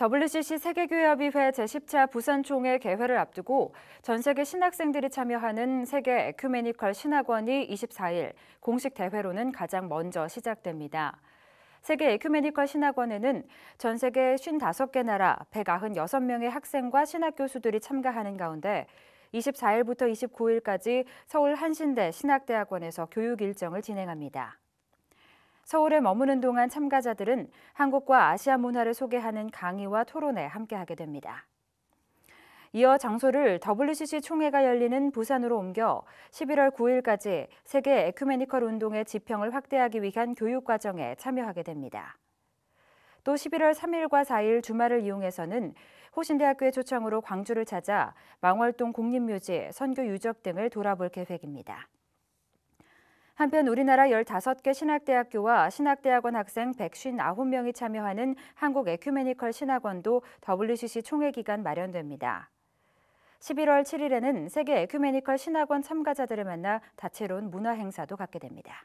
WCC 세계교회협의회 제10차 부산총회 개회를 앞두고 전 세계 신학생들이 참여하는 세계 에큐메니컬 신학원이 24일 공식 대회로는 가장 먼저 시작됩니다. 세계 에큐메니컬 신학원에는 전 세계 55개 나라 196명의 학생과 신학교수들이 참가하는 가운데 24일부터 29일까지 서울 한신대 신학대학원에서 교육 일정을 진행합니다. 서울에 머무는 동안 참가자들은 한국과 아시아 문화를 소개하는 강의와 토론에 함께하게 됩니다. 이어 장소를 WCC 총회가 열리는 부산으로 옮겨 11월 9일까지 세계 에큐메니컬 운동의 지평을 확대하기 위한 교육 과정에 참여하게 됩니다. 또 11월 3일과 4일 주말을 이용해서는 호신대학교의 초청으로 광주를 찾아 망월동 공립묘지, 선교 유적 등을 돌아볼 계획입니다. 한편 우리나라 15개 신학대학교와 신학대학원 학생 159명이 참여하는 한국 에큐메니컬 신학원도 WCC 총회 기간 마련됩니다. 11월 7일에는 세계 에큐메니컬 신학원 참가자들을 만나 다채로운 문화 행사도 갖게 됩니다.